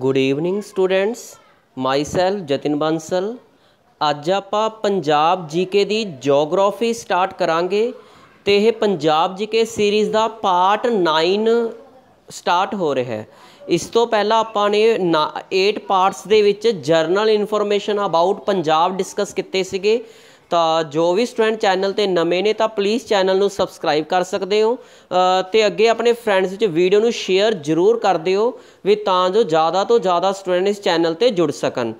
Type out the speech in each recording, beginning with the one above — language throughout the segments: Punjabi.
good evening students myself Jatin Bansal ਅੱਜ ਆਪਾਂ ਪੰਜਾਬ ਜੀਕੇ ਦੀ ਜੀਓਗ੍ਰਾਫੀ ਸਟਾਰਟ ਕਰਾਂਗੇ ਤੇ ਇਹ ਪੰਜਾਬ ਜੀਕੇ ਸੀਰੀਜ਼ ਦਾ ਪਾਰਟ 9 ਸਟਾਰਟ ਹੋ ਰਿਹਾ ਹੈ ਇਸ ਤੋਂ ਪਹਿਲਾਂ ਆਪਾਂ ਨੇ 8 ਪਾਰਟਸ ਦੇ ਵਿੱਚ general information about Punjab discuss ਕੀਤੇ ਸੀਗੇ ਤਾਂ ਜੋ ਵੀ ਸਟੂਡੈਂਟ ਚੈਨਲ ਤੇ ਨਵੇਂ ਨੇ ਤਾਂ ਪਲੀਜ਼ ਚੈਨਲ ਨੂੰ ਸਬਸਕ੍ਰਾਈਬ ਕਰ ਸਕਦੇ ਹੋ ਤੇ ਅੱਗੇ ਆਪਣੇ ਫਰੈਂਡਸ ਵਿੱਚ ਵੀਡੀਓ ਨੂੰ ਸ਼ੇਅਰ ਜ਼ਰੂਰ ਕਰ ਦਿਓ ਵੀ ਤਾਂ ਜੋ ਜ਼ਿਆਦਾ ਤੋਂ ਜ਼ਿਆਦਾ ਸਟੂਡੈਂਟ ਇਸ ਚੈਨਲ ਤੇ ਜੁੜ ਸਕਣ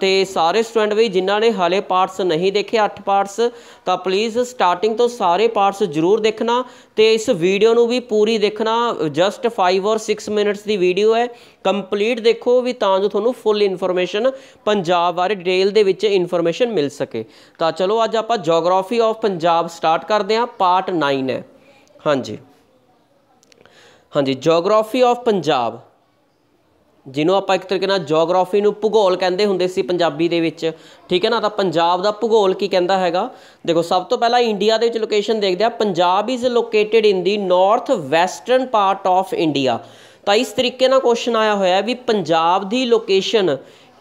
ਤੇ ਸਾਰੇ ਸਟੂਡੈਂਟ ਵੀ ਜਿਨ੍ਹਾਂ ਨੇ ਹਾਲੇ ਪਾਰਟਸ ਨਹੀਂ ਦੇਖੇ 8 ਪਾਰਟਸ ਤਾਂ ਪਲੀਜ਼ ਸਟਾਰਟਿੰਗ ਤੋਂ ਸਾਰੇ ਪਾਰਟਸ ਜ਼ਰੂਰ ਦੇਖਣਾ ਤੇ ਇਸ ਵੀਡੀਓ ਨੂੰ ਵੀ ਪੂਰੀ ਦੇਖਣਾ ਜਸਟ 5 ਔਰ 6 ਮਿੰਟਸ ਦੀ ਵੀਡੀਓ ਹੈ ਕੰਪਲੀਟ ਦੇਖੋ ਵੀ ਤਾਂ ਜੋ ਤੁਹਾਨੂੰ ਫੁੱਲ ਇਨਫੋਰਮੇਸ਼ਨ ਪੰਜਾਬ ਬਾਰੇ ਡਿਟੇਲ ਦੇ ਵਿੱਚ ਇਨਫੋਰਮੇਸ਼ਨ ਮਿਲ ਸਕੇ ਤਾਂ ਚਲੋ ਅੱਜ ਆਪਾਂ ਜੀਓਗ੍ਰਾਫੀ ਆਫ ਪੰਜਾਬ ਸਟਾਰਟ ਕਰਦੇ ਹਾਂ ਪਾਰਟ 9 ਹੈ ਹਾਂਜੀ ਹਾਂਜੀ ਜੀਓਗ੍ਰਾਫੀ ਆਫ ਪੰਜਾਬ ਜਿਹਨੂੰ ਆਪਾਂ ਇੱਕ ਤਰੀਕੇ ਨਾਲ ਜੀਓਗ੍ਰਾਫੀ ਨੂੰ ਭੂਗੋਲ ਕਹਿੰਦੇ ਹੁੰਦੇ ਸੀ ਪੰਜਾਬੀ ਦੇ ਵਿੱਚ ਠੀਕ ਹੈ ਨਾ ਤਾਂ ਪੰਜਾਬ ਦਾ ਭੂਗੋਲ ਕੀ ਕਹਿੰਦਾ ਹੈਗਾ ਦੇਖੋ ਸਭ ਤੋਂ ਪਹਿਲਾਂ ਇੰਡੀਆ ਦੇ ਵਿੱਚ ਲੋਕੇਸ਼ਨ ਦੇਖਦੇ ਆ Punjab is located in the north western part of India ਤਾਂ ਇਸ ਤਰੀਕੇ ਨਾਲ ਕੁਐਸਚਨ ਆਇਆ ਹੋਇਆ ਵੀ ਪੰਜਾਬ ਦੀ ਲੋਕੇਸ਼ਨ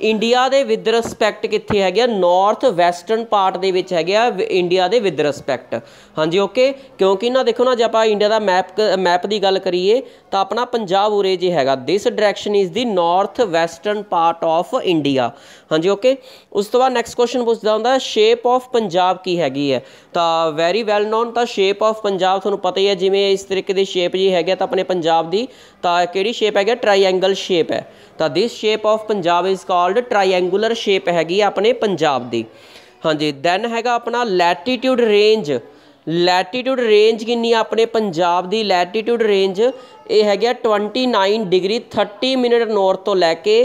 ਇੰਡੀਆ ਦੇ ਵਿਦ ਰਿਸਪੈਕਟ ਕਿੱਥੇ ਹੈਗੇ ਆ ਨਾਰਥ ਵੈਸਟਰਨ ਪਾਰਟ ਦੇ ਵਿੱਚ ਹੈਗੇ ਆ ਇੰਡੀਆ ਦੇ ਵਿਦ ਰਿਸਪੈਕਟ ਹਾਂਜੀ ਓਕੇ ਕਿਉਂਕਿ ਨਾ ਦੇਖੋ ਨਾ ਜੇ ਆਪਾਂ ਇੰਡੀਆ ਦਾ ਮੈਪ ਮੈਪ ਦੀ ਗੱਲ ਕਰੀਏ ਤਾਂ ਆਪਣਾ ਪੰਜਾਬ ਉਰੇ ਜੇ ਹੈਗਾ this direction is the north western part of India ਹਾਂਜੀ ਓਕੇ ਉਸ ਤੋਂ ਬਾਅਦ ਨੈਕਸਟ ਕੁਐਸਚਨ ਪੁੱਛਦਾ ਹੁੰਦਾ ਸ਼ੇਪ ਆਫ ਪੰਜਾਬ ਕੀ ਹੈਗੀ ਹੈ ਤਾਂ ਵੈਰੀ ਵੈਲ ਨੋਨ ਤਾਂ ਸ਼ੇਪ ਆਫ ਪੰਜਾਬ ਤੁਹਾਨੂੰ ਪਤਾ ਹੀ ਹੈ ਜਿਵੇਂ ਇਸ ਤਰੀਕੇ ਦੀ ਸ਼ੇਪ ਜੀ ਹੈਗਾ ਤਾਂ ਆਪਣੇ ਪੰਜਾਬ ਦੀ ਤਾਂ ਕਿਹੜੀ ਸ਼ੇਪ ਹੈਗੀ ਟ੍ਰਾਈਐਂਗਲ ਸ਼ੇਪ ਹੈ ਤਾਂ this shape of Punjab is called triangular shape ਹੈਗੀ ਆਪਣੇ ਪੰਜਾਬ ਦੀ ਹਾਂਜੀ ਦੈਨ ਹੈਗਾ ਆਪਣਾ ਲੈਟੀਟਿਊਡ ਰੇਂਜ ਲੈਟੀਟਿਊਡ ਰੇਂਜ ਕਿੰਨੀ ਆ ਆਪਣੇ ਪੰਜਾਬ ਦੀ ਲੈਟੀਟਿਊਡ ਰੇਂਜ ਇਹ ਹੈਗਾ 29 ਡਿਗਰੀ 30 ਮਿੰਟ ਨਾਰਥ ਤੋਂ ਲੈ ਕੇ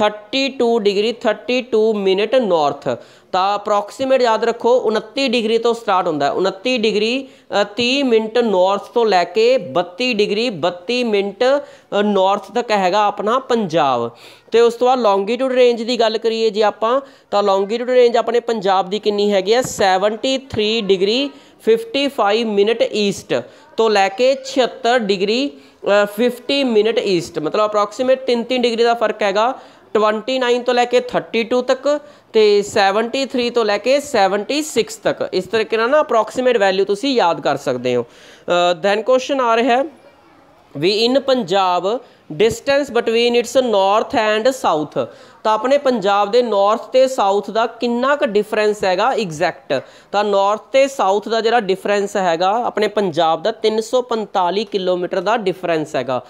32 ਡਿਗਰੀ 32 ਮਿੰਟ ਨਾਰਥ ਤਾਂ ਅਪਰੋਕਸੀਮੇਟ ਯਾਦ ਰੱਖੋ 29 ਡਿਗਰੀ ਤੋਂ ਸਟਾਰਟ ਹੁੰਦਾ 29 ਡਿਗਰੀ 30 ਮਿੰਟ ਨਾਰਥ ਤੋਂ ਲੈ ਕੇ 32 ਡਿਗਰੀ 32 ਮਿੰਟ ਨਾਰਥ ਤੱਕ ਹੈਗਾ ਆਪਣਾ ਪੰਜਾਬ ਤੇ ਉਸ ਤੋਂ ਬਾਅਦ ਲੌਂਗੀਟਿਊਡ ਰੇਂਜ ਦੀ ਗੱਲ ਕਰੀਏ ਜੇ ਆਪਾਂ ਤਾਂ ਲੌਂਗੀਟਿਊਡ ਰੇਂਜ ਆਪਣੇ ਪੰਜਾਬ ਦੀ ਕਿੰਨੀ ਹੈਗੀ ਹੈ 73 ਡਿਗਰੀ 55 ਮਿੰਟ ਈਸਟ ਤੋਂ ਲੈ ਕੇ 76 ਡਿਗਰੀ 50 ਮਿੰਟ ਈਸਟ ਮਤਲਬ ਅਪਰੋਕਸੀਮੇਟ 3-3 ਡਿਗਰੀ ਦਾ ਫਰਕ ਹੈਗਾ 29 ਤੋਂ ਲੈ ਕੇ 32 ਤੱਕ ਤੇ 73 ਤੋਂ ਲੈ ਕੇ 76 ਤੱਕ ਇਸ ਤਰੀਕੇ ਨਾਲ ਨਾ ਅਪਰੋਕਸੀਮੇਟ ਵੈਲਿਊ ਤੁਸੀਂ ਯਾਦ ਕਰ ਸਕਦੇ ਹੋ ਦੈਨ ਕੁਐਸਚਨ ਆ ਰਿਹਾ ਵੀ in Punjab distance between its north and south ਤਾਂ ਆਪਣੇ ਪੰਜਾਬ ਦੇ ਨਾਰਥ ਤੇ ਸਾਊਥ ਦਾ ਕਿੰਨਾ ਕੁ ਡਿਫਰੈਂਸ ਹੈਗਾ ਐਗਜ਼ੈਕਟ ਤਾਂ ਨਾਰਥ ਤੇ ਸਾਊਥ ਦਾ ਜਿਹੜਾ ਡਿਫਰੈਂਸ ਹੈਗਾ ਆਪਣੇ ਪੰਜਾਬ ਦਾ 345 ਕਿਲੋਮੀਟਰ ਦਾ ਡਿਫਰੈਂਸ ਹੈਗਾ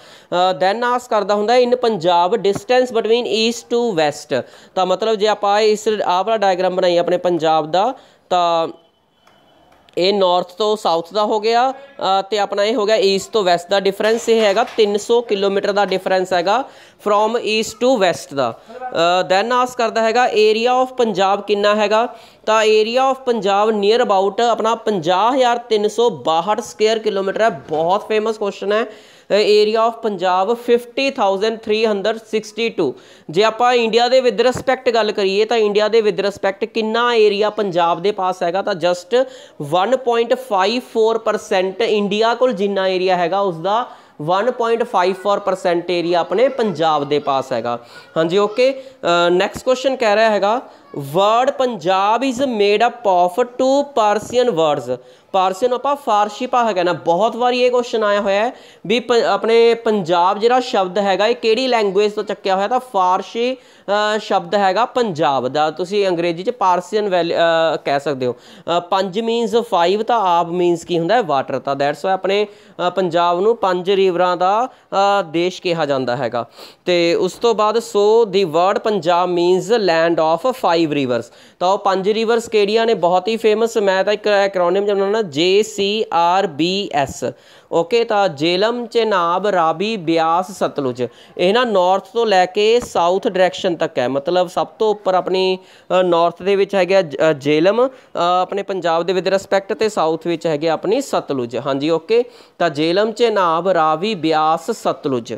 ਦੈਨ ਆਸ ਕਰਦਾ ਹੁੰਦਾ in Punjab distance between east to west ਤਾਂ ਮਤਲਬ ਜੇ ਆਪਾਂ ਇਸ ਆਹ ਵਾਲਾ ਡਾਇਗਰਾਮ ਬਣਾਈਏ ਆਪਣੇ ਪੰਜਾਬ ਦਾ ਤਾਂ ਇਹ ਨਾਰਥ ਤੋਂ ਸਾਊਥ ਦਾ ਹੋ ਗਿਆ ਤੇ ਆਪਣਾ ਇਹ ਹੋ ਗਿਆ ਈਸਟ ਤੋਂ ਵੈਸਟ ਦਾ ਡਿਫਰੈਂਸ ਇਹ ਹੈਗਾ 300 ਕਿਲੋਮੀਟਰ ਦਾ ਡਿਫਰੈਂਸ ਹੈਗਾ ਫਰੋਮ ਈਸਟ ਟੂ ਵੈਸਟ ਦਾ ਦੈਨ ਆਸ ਕਰਦਾ ਹੈਗਾ ਏਰੀਆ ਆਫ ਪੰਜਾਬ ਕਿੰਨਾ ਹੈਗਾ ਤਾਂ area of Punjab near about ਆਪਣਾ 50362 ਸਕੁਅਰ ਕਿਲੋਮੀਟਰ ਹੈ ਬਹੁਤ ਫੇਮਸ ਕੁਐਸਚਨ ਹੈ ਏਰੀਆ ਆਫ ਪੰਜਾਬ 50362 ਜੇ ਆਪਾਂ ਇੰਡੀਆ ਦੇ ਵਿਦ ਰਿਸਪੈਕਟ ਗੱਲ ਕਰੀਏ ਤਾਂ ਇੰਡੀਆ ਦੇ ਵਿਦ ਰਿਸਪੈਕਟ ਕਿੰਨਾ ਏਰੀਆ ਪੰਜਾਬ ਦੇ ਪਾਸ ਹੈਗਾ ਤਾਂ ਜਸਟ 1.54% ਇੰਡੀਆ ਕੋਲ ਜਿੰਨਾ ਏਰੀਆ ਹੈਗਾ ਉਸ ਦਾ 1.54% ਏਰੀਆ ਆਪਣੇ ਪੰਜਾਬ ਦੇ ਪਾਸ ਹੈਗਾ ਹਾਂਜੀ ਓਕੇ ਨੈਕਸਟ ਕੁਐਸਚਨ ਕਹਿ ਰਿਹਾ ਹੈਗਾ word Punjab is made up of two Persian words Persian ਆਪਾਂ ਫਾਰਸੀ ਭਾਸ਼ਾ ਕਹਿੰਦਾ ਬਹੁਤ ਵਾਰੀ ਇਹ ਕੁਐਸਚਨ ਆਇਆ ਹੋਇਆ ਹੈ ਵੀ ਆਪਣੇ ਪੰਜਾਬ ਜਿਹੜਾ ਸ਼ਬਦ ਹੈਗਾ ਇਹ ਕਿਹੜੀ ਲੈਂਗੁਏਜ ਤੋਂ ਚੱਕਿਆ ਹੋਇਆ ਤਾਂ ਫਾਰਸੀ ਸ਼ਬਦ ਹੈਗਾ ਪੰਜਾਬ ਦਾ ਤੁਸੀਂ ਅੰਗਰੇਜ਼ੀ ਚ ਪਾਰਸੀਅਨ ਕਹਿ ਸਕਦੇ ਹੋ ਪੰਜ ਮੀਨਸ 5 ਤਾਂ ਆਪ ਮੀਨਸ ਕੀ ਹੁੰਦਾ ਹੈ ਵਾਟਰ ਤਾਂ ਦੈਟਸ ਵਾਈ ਆਪਣੇ ਪੰਜਾਬ ਨੂੰ ਪੰਜ ਰਿਵਰਾਂ ਦਾ ਦੇਸ਼ ਕਿਹਾ ਜਾਂਦਾ ਹੈਗਾ ਤੇ ਉਸ ਤੋਂ ਬਾਅਦ so the word Punjab means land of 5 five rivers ਤਾਂ ਉਹ ਪੰਜ ਰਿਵਰਸ ਕਿਹੜੀਆਂ ਨੇ ਬਹੁਤ ਹੀ ਫੇਮਸ ਮੈਂ ਤਾਂ ਇੱਕ ਐਕਰੋਨਿਮ ਜਮਨਾਣਾ J C R B S okay ਤਾਂ ਜੇਲਮ ਚਨਾਬ ਰਾਵੀ ਬਿਆਸ ਸਤਲੁਜ ਇਹਨਾਂ ਨਾਰਥ ਤੋਂ ਲੈ ਕੇ ਸਾਊਥ ਡਾਇਰੈਕਸ਼ਨ ਤੱਕ ਹੈ ਮਤਲਬ ਸਭ ਤੋਂ ਉੱਪਰ ਆਪਣੀ ਨਾਰਥ ਦੇ ਵਿੱਚ ਹੈਗਾ ਜੇਲਮ ਆਪਣੇ ਪੰਜਾਬ ਦੇ ਵਿਦ ਰਿਸਪੈਕਟ ਤੇ ਸਾਊਥ ਵਿੱਚ ਹੈਗੇ ਆਪਣੀ ਸਤਲੁਜ ਹਾਂਜੀ ਓਕੇ ਤਾਂ ਜੇਲਮ ਚਨਾਬ ਰਾਵੀ ਬਿਆਸ ਸਤਲੁਜ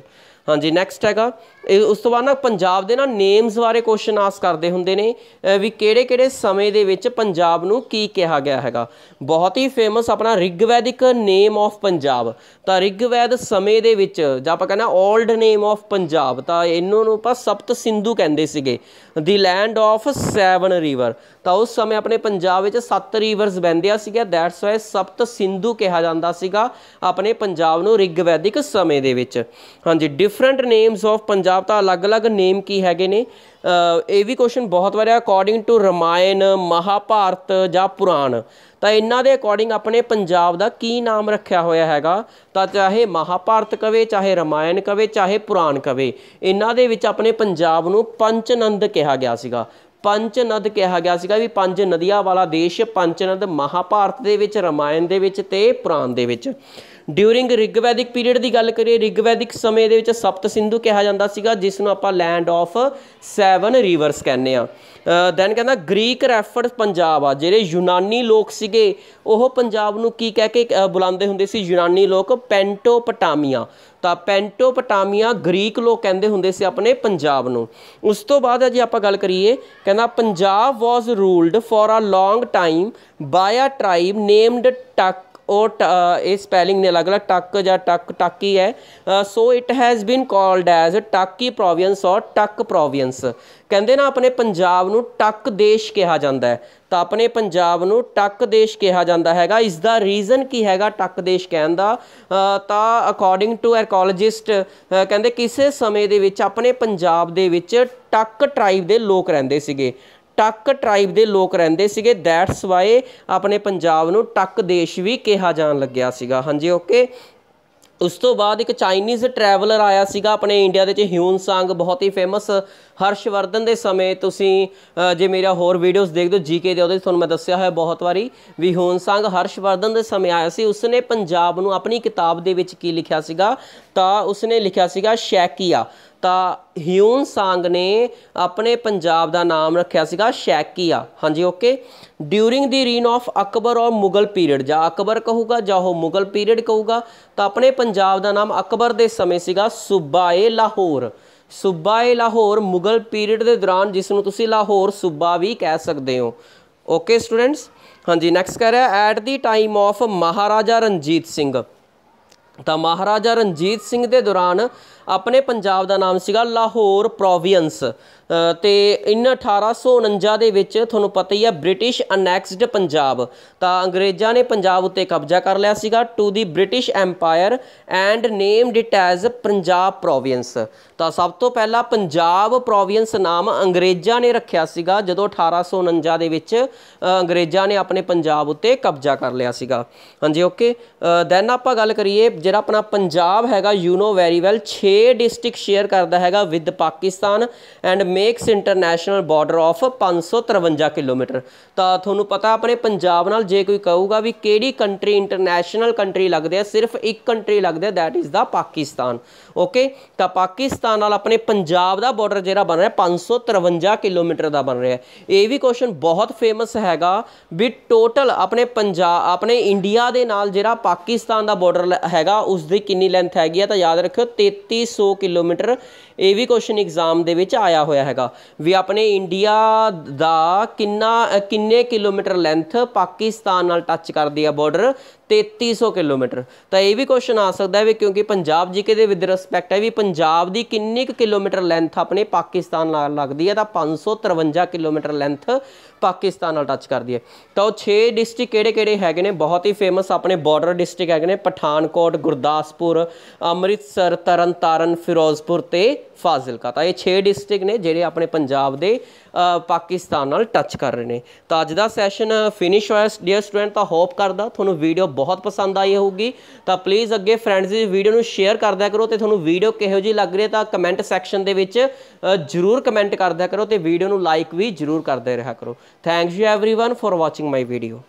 ਹਾਂਜੀ ਨੈਕਸਟ ਹੈਗਾ ਉਸ ਤੋਂ ਬਾਅਦ ਨਾ ਪੰਜਾਬ ਦੇ ਨਾ ਨੇਮਸ ਬਾਰੇ ਕੁਐਸਚਨ ਆਸ ਕਰਦੇ ਹੁੰਦੇ ਨੇ ਵੀ ਕਿਹੜੇ ਕਿਹੜੇ ਸਮੇਂ ਦੇ ਵਿੱਚ ਪੰਜਾਬ ਨੂੰ ਕੀ ਕਿਹਾ ਗਿਆ ਹੈਗਾ ਬਹੁਤ ਹੀ ਫੇਮਸ ਆਪਣਾ ਰਿਗਵੈਦਿਕ ਨੇਮ ਆਫ ਪੰਜਾਬ ਤਾਂ ਰਿਗਵੈਦ ਸਮੇਂ ਦੇ ਵਿੱਚ ਜਾਂ ਆਪਾਂ ਕਹਿੰਦਾ 올ਡ ਨੇਮ ਆਫ ਪੰਜਾਬ ਤਾਂ ਇਹਨੂੰ ਨੂੰ ਆਪਾਂ ਸਪਤ ਸਿੰਧੂ ਕਹਿੰਦੇ ਸੀਗੇ ਦੀ ਲੈਂਡ ਆਫ ਸੈਵਨ ਰਿਵਰ ਤਾਂ ਉਸ ਸਮੇਂ ਆਪਣੇ ਪੰਜਾਬ ਵਿੱਚ ਸੱਤ ਰਿਵਰਸ ਵਹਿੰਦੇ ਆ ਸੀਗਾ ਦੈਟਸ ਵਾਈ ਸਪਤ ਸਿੰਧੂ ਕਿਹਾ ਜਾਂਦਾ ਸੀਗਾ ਆਪਣੇ ਪੰਜਾਬ ਨੂੰ ਰਿਗਵੈਦਿਕ ਸਮੇਂ ਦੇ ਵਿੱਚ ਹਾਂਜੀ different names of Punjab Punjab ਦਾ ਅਲੱਗ-ਅਲੱਗ ਨੇਮ ਕੀ ਹੈਗੇ ਨੇ ਇਹ ਵੀ ਕੁਐਸਚਨ ਬਹੁਤ ਵਾਰ ਅਕੋਰਡਿੰਗ ਟੂ ਰਮਾਇਣ ਮਹਾਭਾਰਤ ਜਾਂ ਪੁਰਾਣ ਤਾਂ ਇਹਨਾਂ ਦੇ ਅਕੋਰਡਿੰਗ ਆਪਣੇ ਪੰਜਾਬ ਦਾ ਕੀ ਨਾਮ ਰੱਖਿਆ ਹੋਇਆ ਹੈਗਾ ਤਾਂ ਚਾਹੇ ਮਹਾਭਾਰਤ ਕਵੇ ਚਾਹੇ ਰਮਾਇਣ ਕਵੇ ਚਾਹੇ ਪੁਰਾਣ ਕਵੇ ਇਹਨਾਂ ਦੇ ਵਿੱਚ ਆਪਣੇ ਪੰਜਾਬ ਨੂੰ ਪੰਚਨੰਦ ਕਿਹਾ ਗਿਆ ਸੀਗਾ ਪੰਚਨਦ ਕਿਹਾ ਗਿਆ ਸੀਗਾ ਵੀ ਪੰਜ ਨਦੀਆਂ ਵਾਲਾ ਦੇਸ਼ ਪੰਚਨਦ ਮਹਾਭਾਰਤ ਦੇ ਵਿੱਚ ਰਮਾਇਣ ਦੇ ਵਿੱਚ ਤੇ ਪੁਰਾਣ ਦੇ ਵਿੱਚ ਡਿਊਰਿੰਗ ਰਿਗਵੈਦਿਕ ਪੀਰੀਅਡ ਦੀ ਗੱਲ ਕਰੀਏ ਰਿਗਵੈਦਿਕ ਸਮੇਂ ਦੇ ਵਿੱਚ ਸਪਤ ਸਿੰਧੂ ਕਿਹਾ ਜਾਂਦਾ ਸੀਗਾ ਜਿਸ ਨੂੰ ਆਪਾਂ ਲੈਂਡ ਆਫ ਸੈਵਨ ਰਿਵਰਸ ਕਹਿੰਦੇ ਆ ਦੈਨ ਕਹਿੰਦਾ ਗ੍ਰੀਕ ਰੈਫਰਡ ਪੰਜਾਬ ਆ ਜਿਹੜੇ ਯੂਨਾਨੀ ਲੋਕ ਸੀਗੇ ਉਹ ਪੰਜਾਬ ਨੂੰ ਕੀ ਕਹਿ ਕੇ ਬੁਲਾਉਂਦੇ ਹੁੰਦੇ ਸੀ ਯੂਨਾਨੀ ਲੋਕ ਪੈਂਟੋਪਟਾਮੀਆ ਤਾਂ ਪੈਂਟੋਪਟਾਮੀਆ ਗ੍ਰੀਕ ਲੋਕ ਕਹਿੰਦੇ ਹੁੰਦੇ ਸੀ ਆਪਣੇ ਪੰਜਾਬ ਨੂੰ ਉਸ ਤੋਂ ਬਾਅਦ ਜੇ ਆਪਾਂ ਗੱਲ ਕਰੀਏ ਕਹਿੰਦਾ Punjab was ruled for a long time by a tribe named Tak ਉਹ ਇਹ ਸਪੈਲਿੰਗ ਨੇ ਅਲੱਗ-ਅਲੱਗ ਟੱਕ ਜਾਂ ਟੱਕ ਟਾਕੀ ਹੈ so it has been called as Taki province or Tak province ਕਹਿੰਦੇ ਨਾ ਆਪਣੇ ਪੰਜਾਬ ਨੂੰ ਟੱਕ ਦੇਸ਼ ਕਿਹਾ ਜਾਂਦਾ ਹੈ ਤਾਂ ਆਪਣੇ ਪੰਜਾਬ ਨੂੰ ਟੱਕ ਦੇਸ਼ ਕਿਹਾ ਜਾਂਦਾ ਹੈਗਾ ਇਸ ਦਾ ਰੀਜ਼ਨ ਕੀ ਹੈਗਾ ਟੱਕ ਦੇਸ਼ ਕਹਿਣ ਦਾ ਤਾਂ ਅਕੋਰਡਿੰਗ ਟੂ ਆਰਕੋਲੋਜਿਸਟ ਕਹਿੰਦੇ ਕਿਸੇ ਸਮੇਂ ਦੇ ਵਿੱਚ ਆਪਣੇ ਪੰਜਾਬ ਦੇ ਵਿੱਚ ਟੱਕ ਟ੍ਰਾਈਬ ਦੇ ਲੋਕ ਰਹਿੰਦੇ ਸੀਗੇ ਟੱਕ ਟ੍ਰਾਈਬ ਦੇ ਲੋਕ ਰਹਿੰਦੇ ਸੀਗੇ ਦੈਟਸ ਵਾਏ ਆਪਣੇ ਪੰਜਾਬ ਨੂੰ ਟੱਕ ਦੇਸ਼ ਵੀ ਕਿਹਾ ਜਾਣ ਲੱਗਿਆ ਸੀਗਾ ਹਾਂਜੀ ਓਕੇ ਉਸ ਤੋਂ ਬਾਅਦ ਇੱਕ ਚਾਈਨੀਜ਼ ਟਰੈਵਲਰ ਆਇਆ ਸੀਗਾ ਆਪਣੇ ਇੰਡੀਆ ਦੇ ਵਿੱਚ ਹਿਊਨ ਸੰਗ ਬਹੁਤ ਹੀ ਫੇਮਸ ਹਰਸ਼ਵਰਧਨ ਦੇ ਸਮੇਂ ਤੁਸੀਂ ਜੇ ਮੇਰਾ ਹੋਰ ਵੀਡੀਓਜ਼ ਦੇਖਦੇ ਹੋ ਜੀਕੇ ਦੇ ਉਹਦੇ ਤੁਹਾਨੂੰ ਮੈਂ ਦੱਸਿਆ ਹੋਇਆ ਬਹੁਤ ਵਾਰੀ ਵੀ ਹਿਊਨ ਸੰਗ ਹਰਸ਼ਵਰਧਨ ਦੇ ਸਮੇਂ ਆਇਆ ਸੀ ਉਸਨੇ ਪੰਜਾਬ ਨੂੰ ਆਪਣੀ ਕਿਤਾਬ ਦੇ ਵਿੱਚ ਕੀ ਲਿਖਿਆ ਸੀਗਾ ਤਾਂ ਉਸਨੇ ਲਿਖਿਆ ਸੀਗਾ ਸ਼ੈਕੀਆ ਤਾਂ ਹਿਊਨ ਸਾਂਗ ਨੇ ਆਪਣੇ ਪੰਜਾਬ ਦਾ ਨਾਮ ਰੱਖਿਆ ਸੀਗਾ ਸ਼ੈਕੀਆ ਹਾਂਜੀ okay during the reign of Akbar or Mughal period ਜਾਂ ਅਕਬਰ ਕਹੂਗਾ ਜਾਂ ਉਹ ਮੁਗਲ ਪੀਰੀਅਡ ਕਹੂਗਾ ਤਾਂ ਆਪਣੇ ਪੰਜਾਬ ਦਾ ਨਾਮ ਅਕਬਰ ਦੇ ਸਮੇਂ ਸੀਗਾ ਸੂਬਾਏ ਲਾਹੌਰ ਸੂਬਾਏ ਲਾਹੌਰ ਮੁਗਲ ਪੀਰੀਅਡ ਦੇ ਦੌਰਾਨ ਜਿਸ ਨੂੰ ਤੁਸੀਂ ਲਾਹੌਰ ਸੂਬਾ ਵੀ ਕਹਿ ਸਕਦੇ ਹੋ ਓਕੇ ਸਟੂਡੈਂਟਸ ਹਾਂਜੀ ਨੈਕਸਟ ਕਰ ਰਿਹਾ at the time of Maharaja Ranjit Singh ਤਾਂ ਮਹਾਰਾਜਾ ਰਣਜੀਤ ਸਿੰਘ ਦੇ ਦੌਰਾਨ ਆਪਣੇ ਪੰਜਾਬ ਦਾ ਨਾਮ ਸੀਗਾ ਲਾਹੌਰ ਪ੍ਰੋਵਿੰਸ ਤੇ ਇਨ 1849 ਦੇ ਵਿੱਚ ਤੁਹਾਨੂੰ ਪਤਾ ਹੀ ਆ ਬ੍ਰਿਟਿਸ਼ ਅਨੈਕਸਡ ਪੰਜਾਬ ਤਾਂ ਅੰਗਰੇਜ਼ਾਂ ਨੇ ਪੰਜਾਬ ਉੱਤੇ ਕਬਜ਼ਾ ਕਰ ਲਿਆ ਸੀਗਾ to the British empire and named it as Punjab province ਤਾਂ ਸਭ ਤੋਂ ਪਹਿਲਾਂ ਪੰਜਾਬ ਪ੍ਰੋਵਿੰਸ ਨਾਮ ਅੰਗਰੇਜ਼ਾਂ ਨੇ ਰੱਖਿਆ ਸੀਗਾ ਜਦੋਂ 1849 ਦੇ ਵਿੱਚ ਅੰਗਰੇਜ਼ਾਂ ਨੇ ਆਪਣੇ ਪੰਜਾਬ ਉੱਤੇ ਕਬਜ਼ਾ ਕਰ ਲਿਆ ਸੀਗਾ ਹਾਂਜੀ ਓਕੇ ਦੈਨ ਆਪਾਂ ਗੱਲ ਕਰੀਏ ਜਿਹੜਾ ਆਪਣਾ ਪੰਜਾਬ ਹੈਗਾ you know very well 6 district share ਕਰਦਾ ਹੈਗਾ with Pakistan and makes international border of 553 kilometre ਤਾਂ ਤੁਹਾਨੂੰ ਪਤਾ ਆਪਣੇ ਪੰਜਾਬ ਨਾਲ ਜੇ ਕੋਈ ਕਹੂਗਾ ਵੀ ਕਿਹੜੀ ਕੰਟਰੀ ਇੰਟਰਨੈਸ਼ਨਲ ਕੰਟਰੀ ਲੱਗਦੇ ਆ ਸਿਰਫ ਇੱਕ ਕੰਟਰੀ ਲੱਗਦੇ ਆ that is the Pakistan okay ਤਾਂ ਪਾਕਿਸਤਾਨ ਨਾਲ ਆਪਣੇ ਪੰਜਾਬ ਦਾ ਬਾਰਡਰ ਜਿਹੜਾ ਬਣ ਰਿਹਾ 553 ਕਿਲੋਮੀਟਰ ਦਾ ਬਣ ਰਿਹਾ ਇਹ ਵੀ ਕੁਐਸਚਨ ਬਹੁਤ ਫੇਮਸ ਹੈਗਾ ਵੀ ਟੋਟਲ ਆਪਣੇ ਪੰਜਾਬ ਆਪਣੇ ਇੰਡੀਆ ਦੇ ਨਾਲ ਜਿਹੜਾ ਪਾਕਿਸਤਾਨ ਦਾ ਬਾਰਡਰ ਹੈਗਾ ਉਸ ਦੀ ਕਿੰਨੀ ਲੈਂਥ ਹੈਗੀ ਆ ਤਾਂ ਯਾਦ ਰੱਖਿਓ 3300 ਕਿਲੋਮੀਟਰ ਇਹ ਵੀ ਕੁਐਸਚਨ ਐਗਜ਼ਾਮ ਦੇ ਵਿੱਚ ਆਇਆ ਹੋਇਆ ਹੈ ਹੈਗਾ ਵੀ ਆਪਣੇ ਇੰਡੀਆ ਦਾ ਕਿੰਨਾ ਕਿੰਨੇ ਕਿਲੋਮੀਟਰ ਲੈਂਥ ਪਾਕਿਸਤਾਨ ਨਾਲ ਟੱਚ ਕਰਦੀ ਆ ਬਾਰਡਰ 3300 ਕਿਲੋਮੀਟਰ ਤਾਂ ਇਹ ਵੀ ਕੁਐਸਚਨ ਆ ਸਕਦਾ ਹੈ ਵੀ ਕਿਉਂਕਿ ਪੰਜਾਬ ਜੀਕੇ ਦੇ ਵਿਦ ਰਿਸਪੈਕਟ ਹੈ ਵੀ ਪੰਜਾਬ ਦੀ ਕਿੰਨੀ ਕੁ ਕਿਲੋਮੀਟਰ ਲੈਂਥ ਆਪਣੇ ਪਾਕਿਸਤਾਨ ਨਾਲ ਲੱਗਦੀ ਹੈ ਤਾਂ 553 ਕਿਲੋਮੀਟਰ ਲੈਂਥ ਪਾਕਿਸਤਾਨ ਨਾਲ ਟੱਚ ਕਰਦੀ ਹੈ ਤਾਂ ਉਹ 6 ਡਿਸਟ੍ਰਿਕਟ ਕਿਹੜੇ-ਕਿਹੜੇ ਹੈਗੇ ਨੇ ਬਹੁਤ ਹੀ ਫੇਮਸ ਆਪਣੇ ਬਾਰਡਰ ਡਿਸਟ੍ਰਿਕਟ ਹੈਗੇ ਨੇ ਪਠਾਨਕੋਟ ਗੁਰਦਾਸਪੁਰ ਅੰਮ੍ਰਿਤਸਰ ਤਰਨਤਾਰਨ ਫਿਰੋਜ਼ਪੁਰ ਤੇ ਫਾਜ਼ਿਲਕਾ ਤਾਂ ਇਹ 6 ਡਿਸਟ੍ਰਿਕਟ ਨੇ ਜਿਹੜੇ ਆਪਣੇ ਪੰਜਾਬ ਦੇ ਪਾਕਿਸਤਾਨ ਨਾਲ ਟੱਚ ਕਰ ਰਹੇ ਨੇ ਤਾਂ ਅੱਜ ਦਾ ਸੈਸ਼ਨ ਫਿਨਿਸ਼ ਹੋਇਆ ਡੀਅਰ ਸਟੂਡੈਂਟ ਤਾਂ ਹੋਪ ਕਰਦਾ ਤੁਹਾਨੂੰ ਵੀਡੀਓ ਬਹੁਤ ਪਸੰਦ ਆਈ ਹੋਊਗੀ ਤਾਂ ਪਲੀਜ਼ ਅੱਗੇ ਫਰੈਂਡਸ ਦੀ ਵੀਡੀਓ ਨੂੰ ਸ਼ੇਅਰ ਕਰਦਿਆ ਕਰੋ ਤੇ ਤੁਹਾਨੂੰ ਵੀਡੀਓ ਕਿਹੋ ਜੀ ਲੱਗ ਰਹੀ ਤਾਂ ਕਮੈਂਟ ਸੈਕਸ਼ਨ ਦੇ ਵਿੱਚ ਜਰੂਰ ਕਮੈਂਟ ਕਰਦਿਆ ਕਰੋ ਤੇ ਵੀਡੀਓ ਨੂੰ ਲਾਈਕ ਵੀ ਜਰੂਰ ਕਰਦੇ ਰਿਹਾ ਕਰੋ thanks you everyone for watching my video